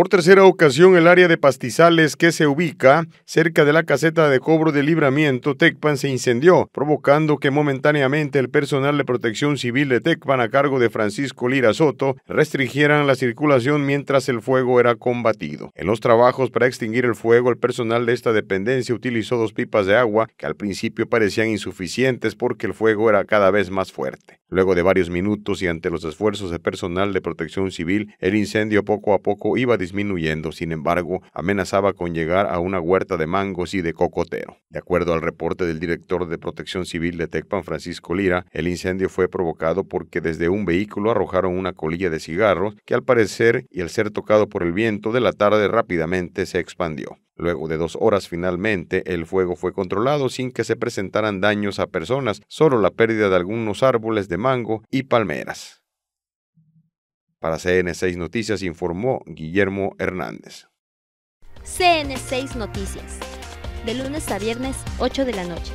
Por tercera ocasión, el área de pastizales que se ubica cerca de la caseta de cobro de libramiento Tecpan se incendió, provocando que momentáneamente el personal de protección civil de Tecpan a cargo de Francisco Lira Soto restringieran la circulación mientras el fuego era combatido. En los trabajos para extinguir el fuego, el personal de esta dependencia utilizó dos pipas de agua que al principio parecían insuficientes porque el fuego era cada vez más fuerte. Luego de varios minutos y ante los esfuerzos de personal de protección civil, el incendio poco a poco iba a disminuyendo, sin embargo, amenazaba con llegar a una huerta de mangos y de cocotero. De acuerdo al reporte del director de Protección Civil de Tecpan, Francisco Lira, el incendio fue provocado porque desde un vehículo arrojaron una colilla de cigarros que al parecer y al ser tocado por el viento de la tarde rápidamente se expandió. Luego de dos horas finalmente el fuego fue controlado sin que se presentaran daños a personas, solo la pérdida de algunos árboles de mango y palmeras. Para CN6 Noticias informó Guillermo Hernández. CN6 Noticias, de lunes a viernes 8 de la noche.